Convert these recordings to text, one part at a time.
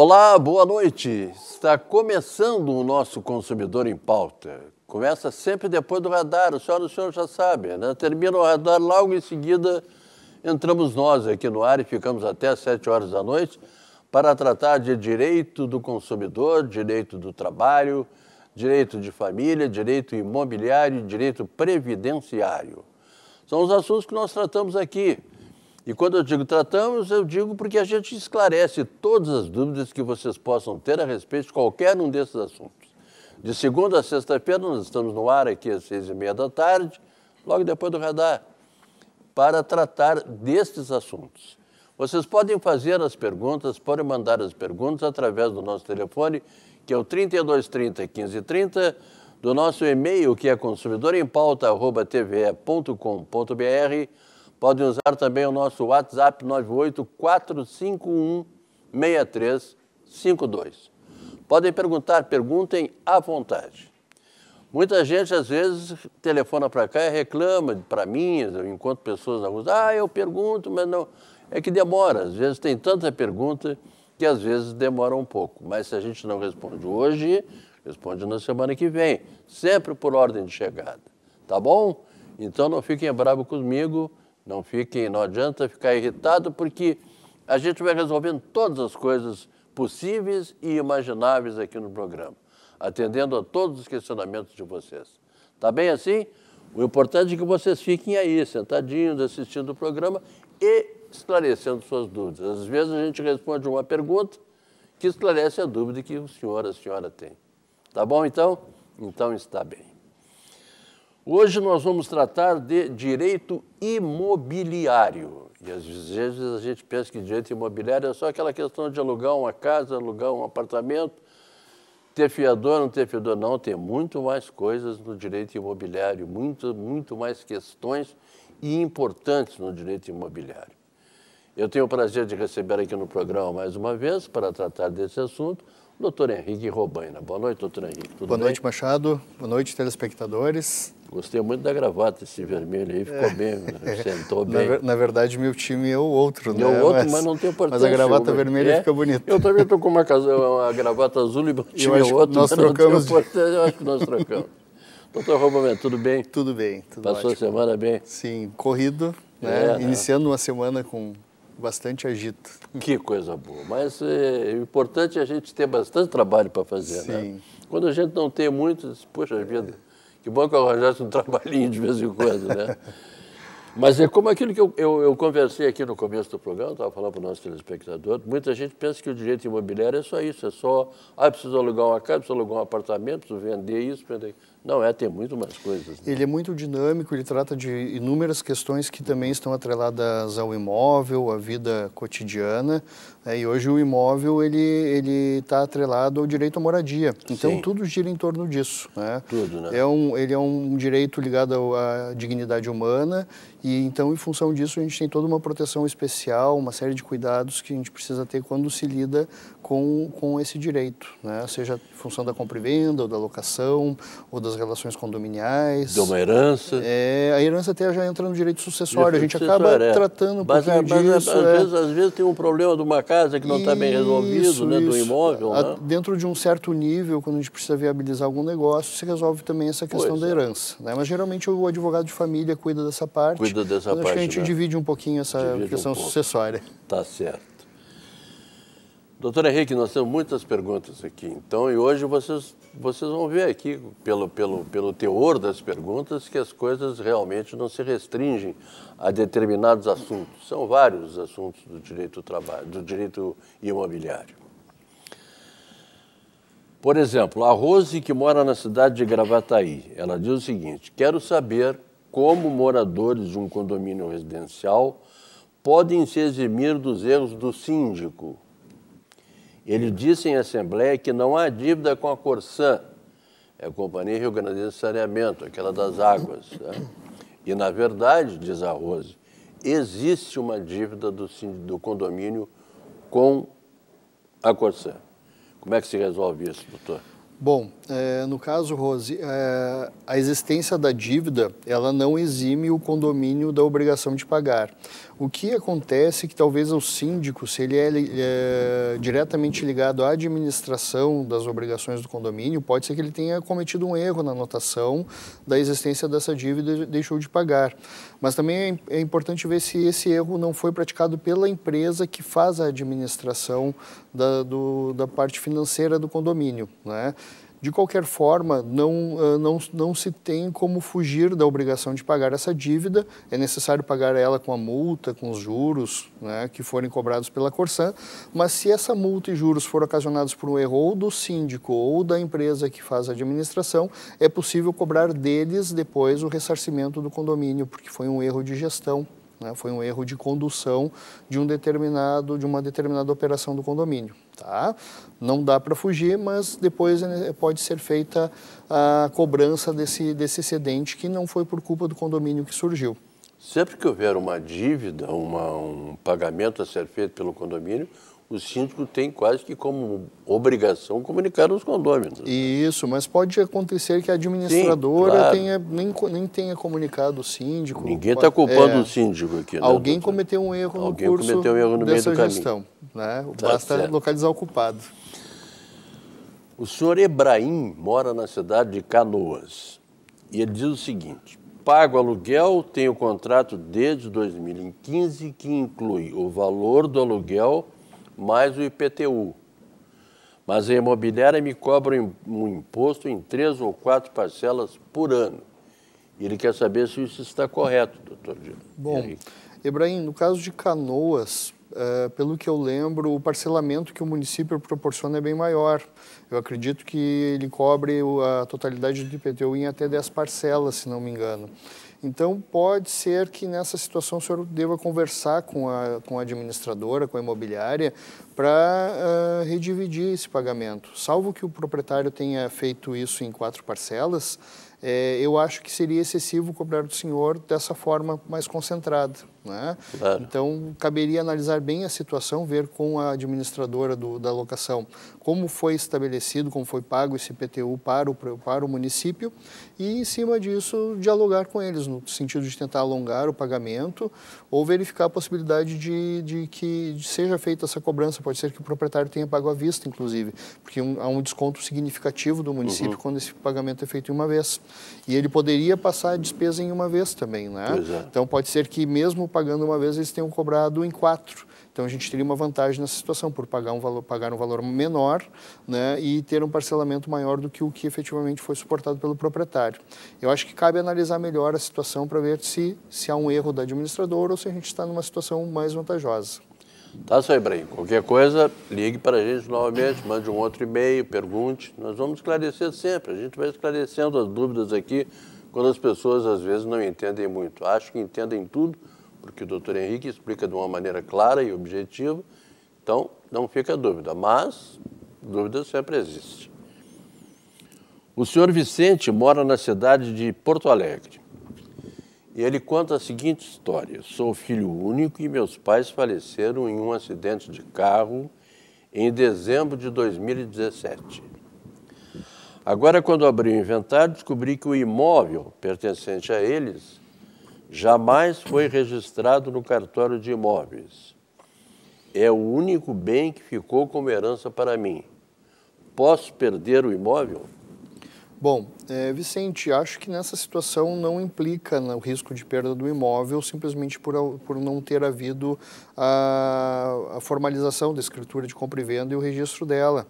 Olá, boa noite. Está começando o nosso Consumidor em Pauta. Começa sempre depois do radar, o senhor, o senhor já sabe, né? Termina o radar, logo em seguida entramos nós aqui no ar e ficamos até às 7 horas da noite para tratar de direito do consumidor, direito do trabalho, direito de família, direito imobiliário e direito previdenciário. São os assuntos que nós tratamos aqui. E quando eu digo tratamos, eu digo porque a gente esclarece todas as dúvidas que vocês possam ter a respeito de qualquer um desses assuntos. De segunda a sexta-feira, nós estamos no ar aqui às seis e meia da tarde, logo depois do radar, para tratar destes assuntos. Vocês podem fazer as perguntas, podem mandar as perguntas através do nosso telefone, que é o 3230 1530, do nosso e-mail, que é consumidorempauta.tve.com.br, Podem usar também o nosso WhatsApp 984516352. Podem perguntar, perguntem à vontade. Muita gente às vezes telefona para cá e reclama para mim, eu encontro pessoas na rua, ah, eu pergunto, mas não. É que demora, às vezes tem tanta pergunta que às vezes demora um pouco. Mas se a gente não responde hoje, responde na semana que vem, sempre por ordem de chegada. Tá bom? Então não fiquem bravos comigo, não fiquem, não adianta ficar irritado, porque a gente vai resolvendo todas as coisas possíveis e imagináveis aqui no programa, atendendo a todos os questionamentos de vocês. Tá bem assim? O importante é que vocês fiquem aí, sentadinhos, assistindo o programa e esclarecendo suas dúvidas. Às vezes a gente responde uma pergunta que esclarece a dúvida que o senhor, a senhora tem. Tá bom então? Então está bem. Hoje nós vamos tratar de direito imobiliário. E às vezes a gente pensa que direito imobiliário é só aquela questão de alugar uma casa, alugar um apartamento, ter fiador, não ter fiador. Não, tem muito mais coisas no direito imobiliário, muito, muito mais questões e importantes no direito imobiliário. Eu tenho o prazer de receber aqui no programa mais uma vez para tratar desse assunto doutor Henrique Robaina. Boa noite, doutor Henrique. Tudo Boa bem? noite, Machado. Boa noite, telespectadores. Gostei muito da gravata, esse vermelho aí, ficou é. bem, né? sentou bem. Na, na, verdade, meu time é o outro, né? É o outro, mas, mas, não tem importância. Mas a gravata né? vermelha é? fica bonita. Eu também estou com uma, casa, uma gravata azul e meu time é o outro, nós mas trocamos não tem importância, de... eu acho que nós trocamos. doutor Robaina, tudo bem? Tudo bem, tudo Passou ótimo. a semana bem? Sim, corrido, né? É, né? Iniciando uma semana com bastante agito. Que coisa boa. Mas é, é importante a gente ter bastante trabalho para fazer. Né? Sim. Né? Quando a gente não tem muito, poxa vida, que bom que eu arranjasse um trabalhinho de vez em quando, né? Mas é como aquilo que eu, eu, eu conversei aqui no começo do programa, estava falando para o nosso telespectador, muita gente pensa que o direito imobiliário é só isso, é só, ah, preciso alugar uma casa, preciso alugar um apartamento, preciso vender isso, vender... Não, é, ter muito mais coisas. Né? Ele é muito dinâmico, ele trata de inúmeras questões que também estão atreladas ao imóvel, à vida cotidiana. Né? E hoje o imóvel, ele ele está atrelado ao direito à moradia. Então Sim. tudo gira em torno disso. Né? Tudo, né? É um, ele é um direito ligado à dignidade humana e então, em função disso, a gente tem toda uma proteção especial, uma série de cuidados que a gente precisa ter quando se lida com, com esse direito, né? seja em função da compra e venda, ou da locação, ou da das relações condominiais. Deu uma herança. É, a herança até já entra no direito sucessório. a gente acaba é. tratando um pouquinho é, mas, é, disso. Às, é. vezes, às vezes tem um problema de uma casa que não está bem resolvido, isso, né, do imóvel. A, né? Dentro de um certo nível, quando a gente precisa viabilizar algum negócio, se resolve também essa questão pois da é. herança. Né? Mas geralmente o advogado de família cuida dessa parte. Cuida dessa parte. Acho que a gente né? divide um pouquinho essa divide questão um sucessória. Tá certo. Doutor Henrique, nós temos muitas perguntas aqui, então, e hoje vocês, vocês vão ver aqui, pelo, pelo, pelo teor das perguntas, que as coisas realmente não se restringem a determinados assuntos. São vários assuntos do direito do trabalho, do direito imobiliário. Por exemplo, a Rose, que mora na cidade de Gravataí, ela diz o seguinte: quero saber como moradores de um condomínio residencial podem se eximir dos erros do síndico ele disse em assembleia que não há dívida com a Corsã, é a Companhia Rio Grande de Saneamento, aquela das águas. Né? E, na verdade, diz a Rose, existe uma dívida do, do condomínio com a Corsã. Como é que se resolve isso, doutor? Bom, é, no caso, Rose, é, a existência da dívida, ela não exime o condomínio da obrigação de pagar. O que acontece é que talvez o síndico, se ele é, é, diretamente ligado à administração das obrigações do condomínio, pode ser que ele tenha cometido um erro na anotação da existência dessa dívida e deixou de pagar. Mas também é, é importante ver se esse erro não foi praticado pela empresa que faz a administração da, do, da parte financeira do condomínio, né? De qualquer forma, não, ah, não, não se tem como fugir da obrigação de pagar essa dívida. É necessário pagar ela com a multa, com os juros né, que forem cobrados pela Corsã. Mas se essa multa e juros forem ocasionados por um erro ou do síndico ou da empresa que faz a administração, é possível cobrar deles depois o ressarcimento do condomínio, porque foi um erro de gestão né? Foi um erro de condução de um determinado, de uma determinada operação do condomínio. Tá? Não dá para fugir, mas depois né, pode ser feita a cobrança desse, desse excedente que não foi por culpa do condomínio que surgiu. Sempre que houver uma dívida, uma, um pagamento a ser feito pelo condomínio, o síndico tem quase que como obrigação comunicar os condôminos. Né? Isso, mas pode acontecer que a administradora Sim, claro. tenha, nem, nem, tenha comunicado o síndico. Ninguém está culpando é, o síndico aqui. Né, alguém cometeu um erro alguém curso cometeu um erro no dessa meio do gestão. Né? Tá Basta certo. localizar o culpado. O senhor Ebrahim mora na cidade de Canoas e ele diz o seguinte, pago aluguel, tenho contrato desde 2015 que inclui o valor do aluguel mais o IPTU. Mas a imobiliária me cobra um imposto em três ou quatro parcelas por ano. ele quer saber se isso está correto, doutor Gino. Bom, Ebrahim, no caso de Canoas, Uh, pelo que eu lembro, o parcelamento que o município proporciona é bem maior. Eu acredito que ele cobre a totalidade do IPTU em até 10 parcelas, se não me engano. Então, pode ser que nessa situação o senhor deva conversar com a, com a administradora, com a imobiliária, para uh, ah, redividir esse pagamento. Salvo que o proprietário tenha feito isso em quatro parcelas, eh, eu acho que seria excessivo cobrar do senhor dessa forma mais concentrada. Né? Claro. Então, caberia analisar bem a situação, ver com a administradora do, da locação como foi estabelecido, como foi pago esse PTU para o, para o município e, em cima disso, dialogar com eles no sentido de tentar alongar o pagamento ou verificar a possibilidade de, de que seja feita essa cobrança. Pode ser que o proprietário tenha pago à vista, inclusive, porque um, há um desconto significativo do município uhum. quando esse pagamento é feito em uma vez. E ele poderia passar a despesa em uma vez também, né? É. Então, pode ser que mesmo o pagando uma vez, eles tenham cobrado em quatro. Então a gente teria uma vantagem nessa situação por pagar um valor, pagar um valor menor né, e ter um parcelamento maior do que o que efetivamente foi suportado pelo proprietário. Eu acho que cabe analisar melhor a situação para ver se, se há um erro da administradora ou se a gente está numa situação mais vantajosa. Tá, seu Ibrahim. Qualquer coisa, ligue para a gente novamente, mande um outro e-mail, pergunte. Nós vamos esclarecer sempre. A gente vai esclarecendo as dúvidas aqui quando as pessoas às vezes não entendem muito. Acho que entendem tudo, porque o doutor Henrique explica de uma maneira clara e objetiva, então não fica dúvida, mas dúvida sempre existe. O senhor Vicente mora na cidade de Porto Alegre e ele conta a seguinte história: Sou filho único e meus pais faleceram em um acidente de carro em dezembro de 2017. Agora, quando abri o inventário, descobri que o imóvel pertencente a eles jamais foi registrado no cartório de imóveis. É o único bem que ficou como herança para mim. Posso perder o imóvel? Bom, é, Vicente, acho que nessa situação não implica o risco de perda do imóvel simplesmente por, por não ter havido a, a formalização da escritura de compra e venda e o registro dela.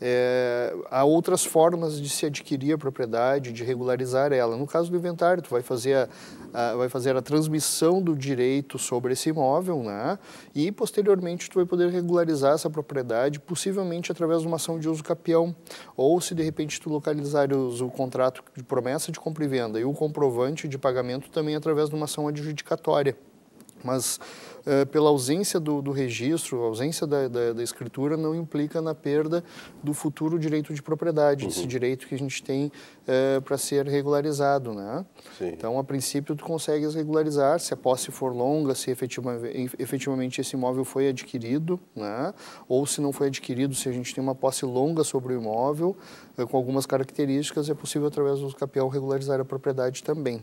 É, há outras formas de se adquirir a propriedade, de regularizar ela. No caso do inventário, tu vai fazer a, a vai fazer a transmissão do direito sobre esse imóvel, né? E posteriormente tu vai poder regularizar essa propriedade, possivelmente através de uma ação de uso capião, ou se de repente tu localizares o contrato de promessa de compra e venda e o comprovante de pagamento também através de uma ação adjudicatória. Mas eh, pela ausência do, do registro, ausência da, da, da, escritura, não implica na perda do futuro direito de propriedade, uhum. esse direito que a gente tem uh, eh, para ser regularizado. Né? Então, a princípio, tu consegues regularizar se a posse for longa, se efetiva, efetivamente esse imóvel foi adquirido, né? ou se não foi adquirido, se a gente tem uma posse longa sobre o imóvel, uh, com algumas características, é possível, através do capião, regularizar a propriedade também.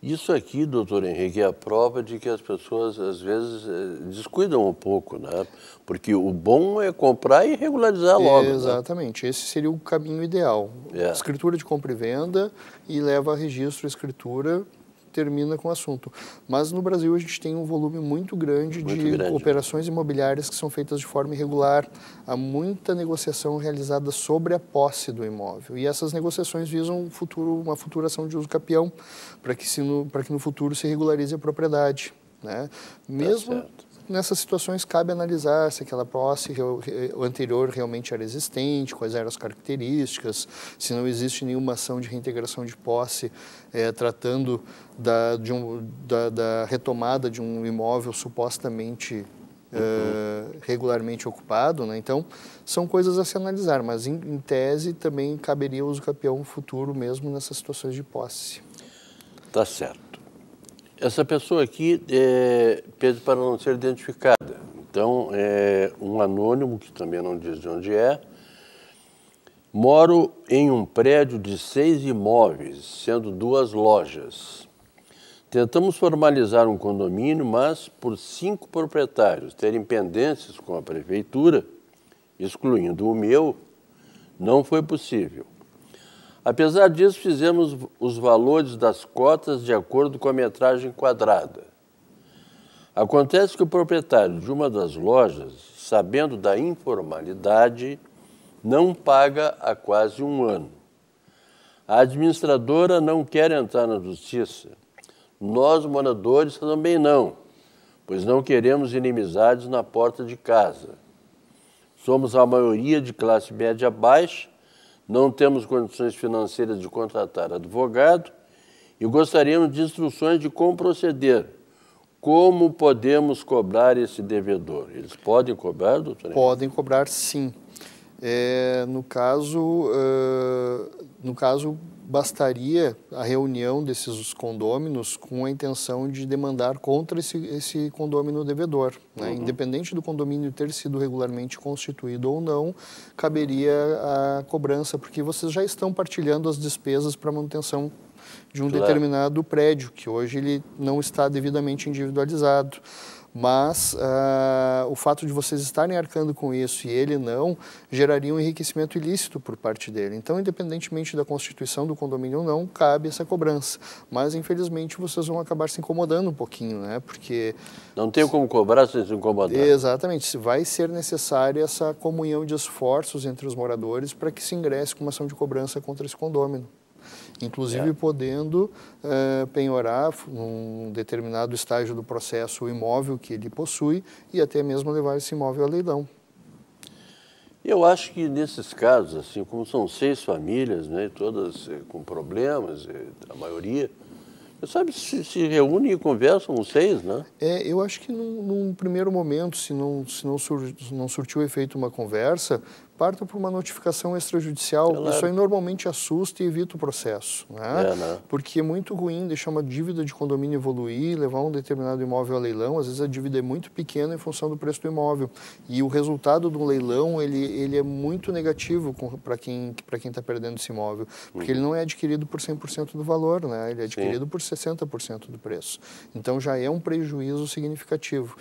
Isso aqui, doutor Henrique, é a prova de que as pessoas às vezes eh, descuidam um pouco, né? Porque o bom é comprar e regularizar logo. Né? Exatamente, né? esse seria o caminho ideal. É. Escritura de compra e venda e leva a registro, escritura termina com o assunto. Mas no Brasil a gente tem um volume muito grande muito de grande. Né? operações imobiliárias que são feitas de forma irregular. Há muita negociação realizada sobre a posse do imóvel. E essas negociações visam um futuro, uma futuração de uso capião, para que, no, que no futuro se regularize a propriedade. Né? Tá Mesmo, tá nessas situações cabe analisar se aquela prótese anterior realmente era existente, quais eram as características, se não existe nenhuma ação de reintegração de posse é, tratando da, de um, da, da retomada de um imóvel supostamente é, Uhum. regularmente ocupado, né? Então, são coisas a se analisar, mas em, em tese também caberia o uso campeão futuro mesmo nessas situações de posse. Tá certo. Essa pessoa aqui é, pede para não ser identificada. Então, é um anônimo, que também não diz de onde é. Moro em um prédio de seis imóveis, sendo duas lojas. Tentamos formalizar um condomínio, mas por cinco proprietários terem pendências com a prefeitura, excluindo o meu, não foi possível. Apesar disso, fizemos os valores das cotas de acordo com a metragem quadrada. Acontece que o proprietário de uma das lojas, sabendo da informalidade, não paga há quase um ano. A administradora não quer entrar na justiça. Nós, moradores, também não, pois não queremos inimizades na porta de casa. Somos a maioria de classe média baixa não temos condições financeiras de contratar advogado e gostaríamos de instruções de como proceder. Como podemos cobrar esse devedor? Eles podem cobrar, doutor? Podem cobrar, sim. É, no caso, uh, no caso bastaria a reunião desses condôminos com a intenção de demandar contra esse, esse condômino devedor. Né? Uhum. Independente do condomínio ter sido regularmente constituído ou não, caberia a cobrança, porque vocês já estão partilhando as despesas para manutenção de um claro. determinado prédio, que hoje ele não está devidamente individualizado mas uh, o fato de vocês estarem arcando com isso e ele não, geraria um enriquecimento ilícito por parte dele. Então, independentemente da constituição do condomínio ou não, cabe essa cobrança. Mas, infelizmente, vocês vão acabar se incomodando um pouquinho, né? Porque... Não tem como cobrar se incomodar. Exatamente. Vai ser necessária essa comunhão de esforços entre os moradores para que se ingresse com uma ação de cobrança contra esse condômino inclusive é. podendo uh, penhorar um determinado estágio do processo o imóvel que ele possui e até mesmo levar esse imóvel a leilão. Eu acho que nesses casos, assim, como são seis famílias, né, todas eh, com problemas, eh, a maioria, sabe, se, se reúnem e conversam os seis, né? É, eu acho que num, num primeiro momento, se não, se não, sur, não surtiu efeito uma conversa, partam por uma notificação extrajudicial, claro. isso aí normalmente assusta e evita o processo, né? É, né? Porque é muito ruim deixar uma dívida de condomínio evoluir, levar um determinado imóvel a leilão, às vezes a dívida é muito pequena em função do preço do imóvel. E o resultado do leilão, ele, ele é muito negativo para quem para quem está perdendo esse imóvel, porque ele uhum. não é adquirido por 100% do valor, né? Ele é adquirido Sim. por 60% do preço. Então já é um prejuízo significativo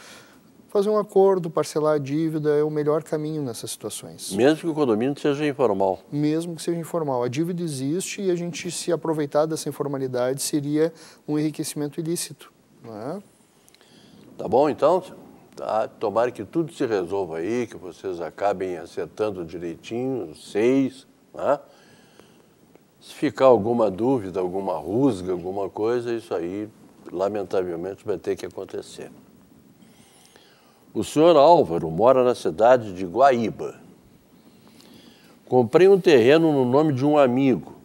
fazer um acordo, parcelar a dívida é o melhor caminho nessas situações. Mesmo que o condomínio seja informal? Mesmo que seja informal. A dívida existe e a gente se aproveitar dessa informalidade seria um enriquecimento ilícito. Né? Tá bom, então? Tá, tomara que tudo se resolva aí, que vocês acabem acertando direitinho, seis, né? Se ficar alguma dúvida, alguma rusga, alguma coisa, isso aí, lamentavelmente, vai ter que acontecer. O senhor Álvaro mora na cidade de Guaíba. Comprei um terreno no nome de um amigo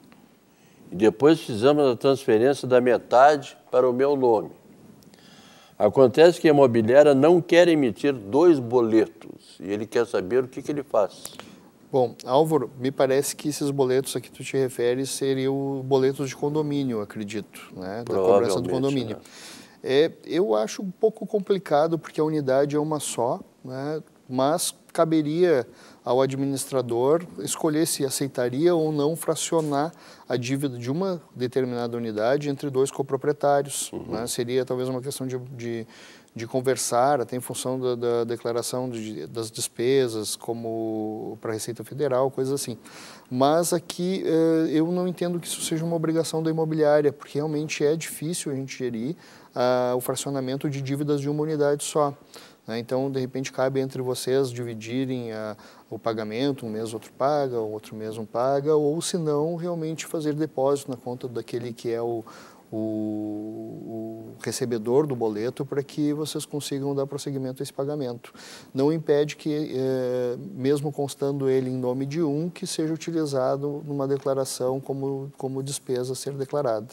e depois fizemos a transferência da metade para o meu nome. Acontece que a imobiliária não quer emitir dois boletos e ele quer saber o que, que ele faz. Bom, Álvaro, me parece que esses boletos a que tu te refere seriam boletos de condomínio, acredito, né? da cobrança do condomínio. Né? É, eu acho um pouco complicado, porque a unidade é uma só, né? mas caberia ao administrador escolher se aceitaria ou não fracionar a dívida de uma determinada unidade entre dois coproprietários. Uhum. Né? Seria talvez uma questão de, de de conversar, até em função da, da declaração de, das despesas, como para a Receita Federal, coisas assim. Mas aqui eh, eu não entendo que isso seja uma obrigação da imobiliária, porque realmente é difícil a gente gerir ah, o fracionamento de dívidas de uma unidade só. Né? Então, de repente, cabe entre vocês dividirem a, ah, o pagamento, um mês outro paga, outro mês um paga, ou se não, realmente fazer depósito na conta daquele que é o o, o recebedor do boleto para que vocês consigam dar prosseguimento a esse pagamento. Não impede que, é, mesmo constando ele em nome de um, que seja utilizado numa declaração como, como despesa a ser declarada.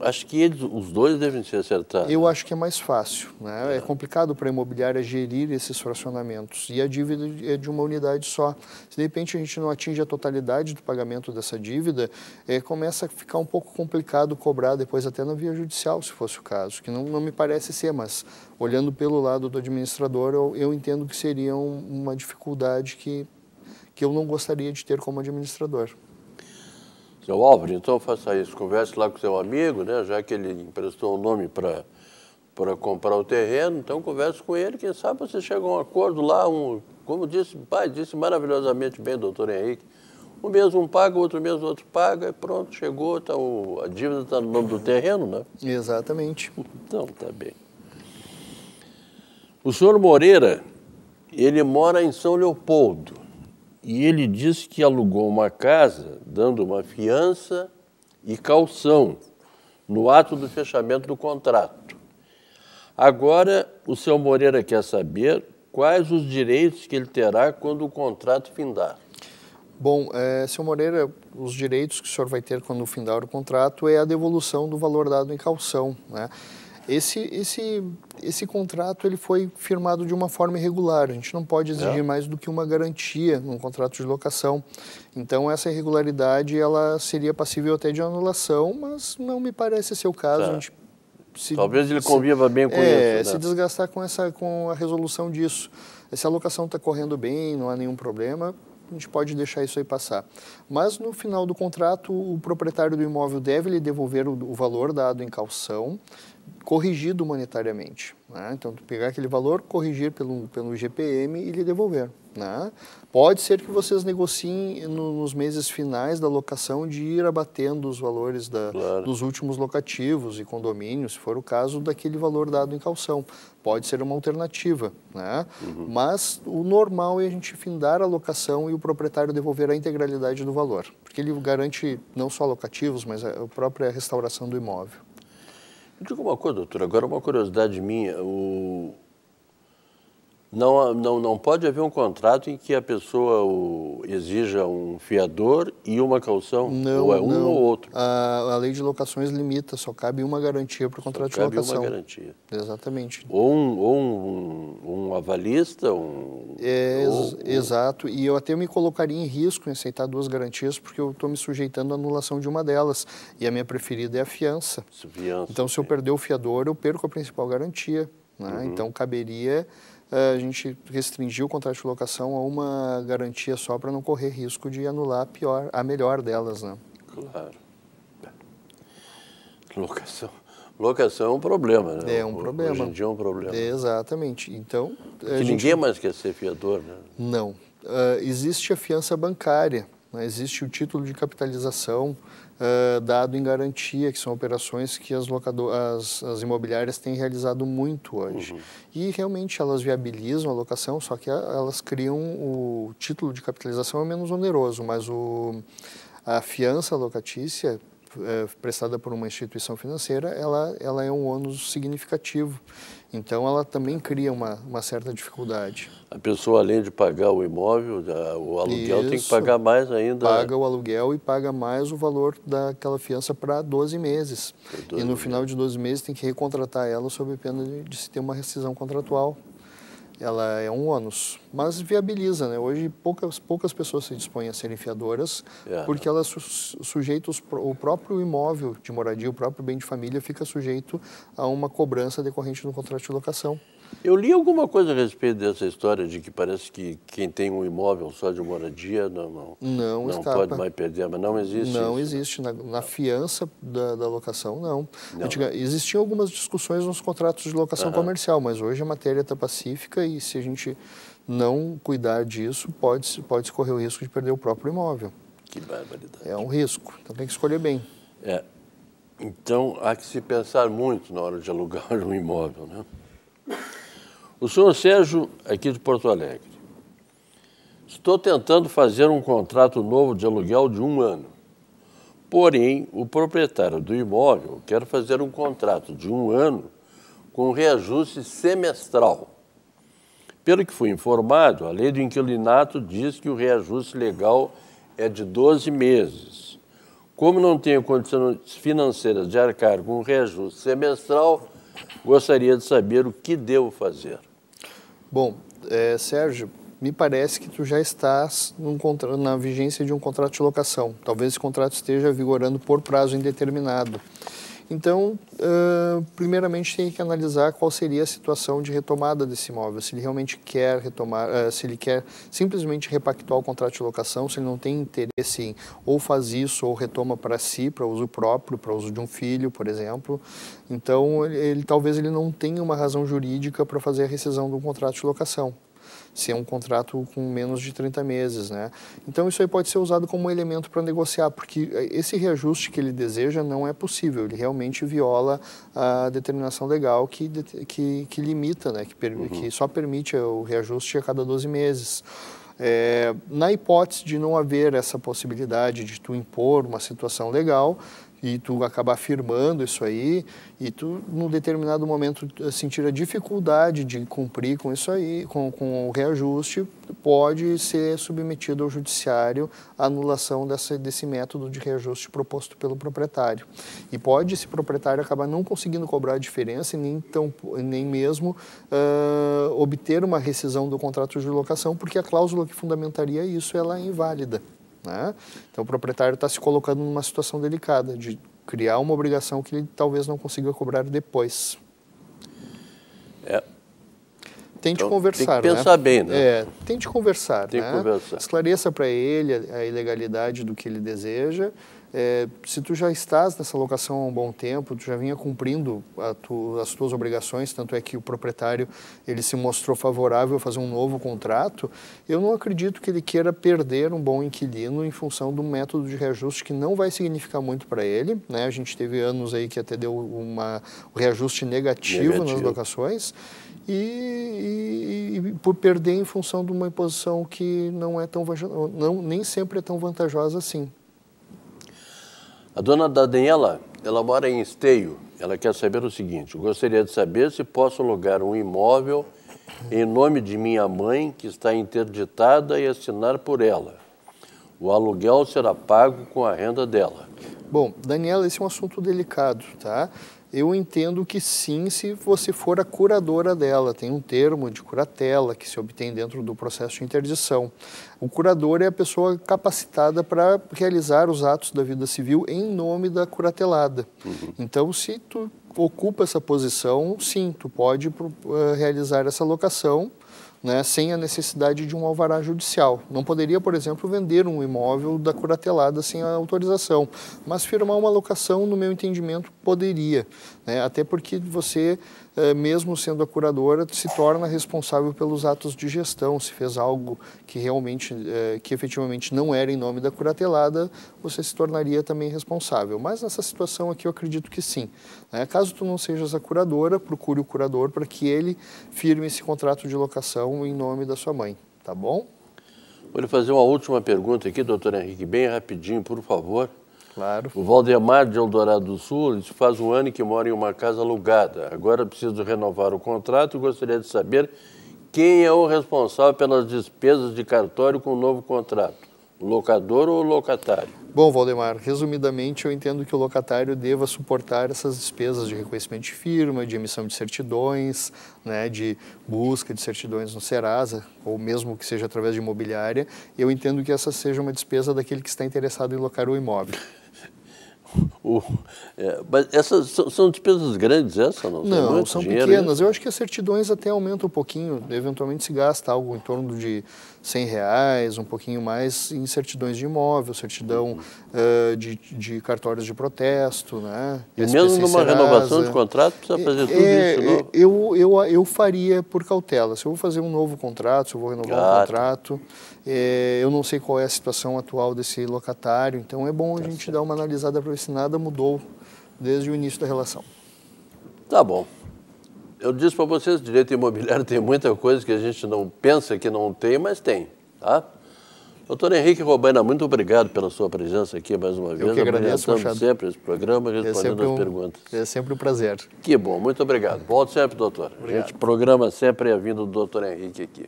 Acho que eles, os dois devem ser acertados. Eu acho que é mais fácil. Né? É. é complicado para a imobiliária gerir esses fracionamentos. E a dívida é de uma unidade só. Se de repente a gente não atinge a totalidade do pagamento dessa dívida, é, começa a ficar um pouco complicado cobrar depois até na via judicial, se fosse o caso, que não, não me parece ser, mas olhando pelo lado do administrador, eu, eu entendo que seria um, uma dificuldade que, que eu não gostaria de ter como administrador. Seu é Álvaro, então faça isso, converse lá com seu amigo, né? Já que ele emprestou o nome para para comprar o terreno, então converse com ele, quem sabe você chega a um acordo lá, um, como disse, pai, disse maravilhosamente bem, doutor Henrique, um mês um paga, o outro mês o outro paga, e pronto, chegou, tá o, a dívida está no nome do terreno, né? Exatamente. Então, tá bem. O senhor Moreira, ele mora em São Leopoldo e ele disse que alugou uma casa, dando uma fiança e calção no ato do fechamento do contrato. Agora, o seu Moreira quer saber quais os direitos que ele terá quando o contrato findar. Bom, é, seu Moreira, os direitos que o senhor vai ter quando findar o contrato é a devolução do valor dado em calção. Né? Esse, esse, esse contrato ele foi firmado de uma forma irregular. A gente não pode exigir é. mais do que uma garantia num contrato de locação. Então, essa irregularidade ela seria passível até de anulação, mas não me parece ser o caso. Tá. A gente se, Talvez ele conviva bem com é, isso. Né? Se desgastar com, essa, com a resolução disso. Se a locação está correndo bem, não há nenhum problema, a gente pode deixar isso aí passar. Mas no final do contrato, o proprietário do imóvel deve lhe devolver o, o valor dado em calção corrigido monetariamente. Né? Então, tu pegar aquele valor, corrigir pelo, pelo GPM e lhe devolver. Né? Pode ser que vocês negociem no, nos meses finais da locação de ir abatendo os valores da, claro. dos últimos locativos e condomínios, se for o caso, daquele valor dado em calção. Pode ser uma alternativa, né? Uhum. mas o normal é a gente findar a locação e o proprietário devolver a integralidade do valor, porque ele garante não só locativos, mas a própria restauração do imóvel. Diga uma coisa, doutor, agora uma curiosidade minha. O, não, não, não pode haver um contrato em que a pessoa o, exija um fiador e uma calção? Não, ou é um não. ou outro? A, a, lei de locações limita, só cabe uma garantia para o contrato de locação. Só cabe uma garantia. Exatamente. Ou um, ou um, um avalista, um... É, ex ou, exato, e eu até me colocaria em risco em aceitar duas garantias, porque eu estou me sujeitando à anulação de uma delas, e a minha preferida é a fiança. Fiança. Então, se eu é. perder o fiador, eu perco a principal garantia. Né? Uhum. Então, caberia eh, a gente restringiu o contrato de locação a uma garantia só para não correr risco de anular a, pior, a melhor delas, né? Claro. É. Locação. Locação é um problema, né? É um problema. Hoje em dia é um problema. Exatamente. Então. Que gente... ninguém mais quer ser fiador, né? Não. Uh, existe a fiança bancária né? Existe o título de capitalização uh, dado em garantia, que são operações que as, as, as imobiliárias têm realizado muito hoje. Uhum. E realmente elas viabilizam a locação, só que a, ah, elas criam o título de capitalização é menos oneroso, mas o, a fiança locatícia eh, prestada por uma instituição financeira, ela, ela é um ônus significativo. Então, ela também cria uma, uma certa dificuldade. A pessoa, além de pagar o imóvel, o aluguel, Isso, tem que pagar mais ainda. Paga o aluguel e paga mais o valor daquela fiança para 12 meses. 12 e no final de 12 meses tem que recontratar ela sob pena de, de se ter uma rescisão contratual ela é um ônus, mas viabiliza, né? Hoje poucas, poucas pessoas se dispõem a serem fiadoras, é. porque elas su o próprio imóvel de moradia, o próprio bem de família fica sujeito a uma cobrança decorrente do contrato de locação. Eu li alguma coisa a respeito dessa história de que parece que quem tem um imóvel só de moradia não não, não, não pode mais perder, mas não existe. Não isso. Né? existe. Na, na fiança da, da, locação, não. não. Né? existiam algumas discussões nos contratos de locação comercial, mas hoje a matéria está pacífica e se a gente não cuidar disso, pode, pode correr o risco de perder o próprio imóvel. Que barbaridade. É um risco. Então tem que escolher bem. É. Então há que se pensar muito na hora de alugar um imóvel, né? O senhor Sérgio, aqui de Porto Alegre, estou tentando fazer um contrato novo de aluguel de um ano. Porém, o proprietário do imóvel quer fazer um contrato de um ano com reajuste semestral. Pelo que fui informado, a lei do inquilinato diz que o reajuste legal é de 12 meses. Como não tenho condições financeiras de arcar com o reajuste semestral, Gostaria de saber o que devo fazer. Bom, é, Sérgio, me parece que tu já estás contra... na vigência de um contrato de locação. Talvez esse contrato esteja vigorando por prazo indeterminado. Então, uh, primeiramente tem que analisar qual seria a situação de retomada desse imóvel, se ele realmente quer retomar, uh, se ele quer simplesmente repactuar o contrato de locação, se ele não tem interesse em ou faz isso ou retoma para si, para uso próprio, para uso de um filho, por exemplo. Então, ele, ele talvez ele não tenha uma razão jurídica para fazer a rescisão do contrato de locação se é um contrato com menos de 30 meses, né? Então isso aí pode ser usado como elemento para negociar, porque eh, esse reajuste que ele deseja não é possível, ele realmente viola a determinação legal que, que, que limita, né? Que, per, uhum. que só permite o reajuste a cada 12 meses. É, na hipótese de não haver essa possibilidade de tu impor uma situação legal, e tu acabar afirmando isso aí e tu num determinado momento sentir a dificuldade de cumprir com isso aí com, com o reajuste pode ser submetido ao judiciário a anulação dessa, desse método de reajuste proposto pelo proprietário e pode esse proprietário acabar não conseguindo cobrar a diferença e nem tão, nem mesmo uh, obter uma rescisão do contrato de locação porque a cláusula que fundamentaria isso ela é inválida né? Então o proprietário está se colocando numa situação delicada de criar uma obrigação que ele talvez não consiga cobrar depois. É, Tente então, conversar. Tem que pensar né? bem, né? É, tente conversar. Tem né? conversar. Esclareça para ele a ilegalidade do que ele deseja. É, se tu já estás nessa locação há um bom tempo, tu já vinha cumprindo tu, as tuas obrigações, tanto é que o proprietário ele se mostrou favorável a fazer um novo contrato, eu não acredito que ele queira perder um bom inquilino em função do método de reajuste que não vai significar muito para ele. Né? A gente teve anos aí que até deu uma, um reajuste negativo, negativo. nas locações e, e, e, por perder em função de uma imposição que não é tão não nem sempre é tão vantajosa assim. A dona Daniela, ela mora em Esteio. Ela quer saber o seguinte: gostaria de saber se posso alugar um imóvel em nome de minha mãe, que está interditada, e assinar por ela. O aluguel será pago com a renda dela. Bom, Daniela, esse é um assunto delicado, tá? eu entendo que sim, se você for a curadora dela. Tem um termo de curatela que se obtém dentro do processo de interdição. O curador é a pessoa capacitada para realizar os atos da vida civil em nome da curatelada. Uhum. Então, se tu ocupa essa posição, sim, tu pode eh, realizar essa locação né, sem a necessidade de um alvará judicial. Não poderia, por exemplo, vender um imóvel da curatelada sem a autorização, mas firmar uma locação, no meu entendimento, poderia, né, até porque você eh, mesmo sendo a curadora, se torna responsável pelos atos de gestão. Se fez algo que realmente, eh, que efetivamente não era em nome da curatelada, você se tornaria também responsável. Mas nessa situação aqui eu acredito que sim. Né? Caso tu não sejas a curadora, procure o curador para que ele firme esse contrato de locação em nome da sua mãe, tá bom? Vou lhe fazer uma última pergunta aqui, doutor Henrique, bem rapidinho, por favor. Claro. O Valdemar de Eldorado do Sul faz um ano que mora em uma casa alugada. Agora preciso renovar o contrato e gostaria de saber quem é o responsável pelas despesas de cartório com o novo contrato. locador ou locatário? Bom, Valdemar, resumidamente eu entendo que o locatário deva suportar essas despesas de reconhecimento de firma, de emissão de certidões, né, de busca de certidões no Serasa, ou mesmo que seja através de imobiliária. Eu entendo que essa seja uma despesa daquele que está interessado em locar o imóvel. O, é, mas essas são, são, despesas grandes, essas não? É não, são, são dinheiro, pequenas. Né? Eu acho que as certidões até aumentam um pouquinho. Eventualmente se gasta algo em torno de 100 reais, um pouquinho mais em certidões de imóvel, certidão uh, de, de, cartórios de protesto, né? E SPC mesmo numa Serasa. renovação de contrato, precisa fazer é, tudo é, é isso Eu, eu, eu faria por cautela. Se eu vou fazer um novo contrato, se eu vou renovar o um ah, tá. contrato, é, eu não sei qual é a situação atual desse locatário, então é bom a tá gente certo. dar uma analisada para ver se nada mudou desde o início da relação. Tá bom. Eu disse para vocês, direito imobiliário tem muita coisa que a gente não pensa que não tem, mas tem, tá? Doutor Henrique Robaina, muito obrigado pela sua presença aqui mais uma vez. Eu que agradeço, Machado. sempre esse programa, é respondendo é um, as perguntas. É sempre um prazer. Que bom, muito obrigado. Volto sempre, doutor. Obrigado. A gente programa sempre a vinda do doutor Henrique aqui.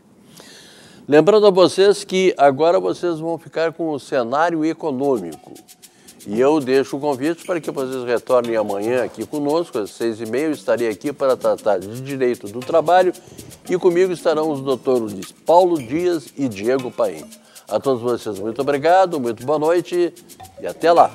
Lembrando a vocês que agora vocês vão ficar com o cenário econômico. E eu deixo o convite para que vocês retornem amanhã aqui conosco, às seis e meia. Eu estarei aqui para tratar de direito do trabalho e comigo estarão os doutores Paulo Dias e Diego Paim. A todos vocês, muito obrigado, muito boa noite e até lá!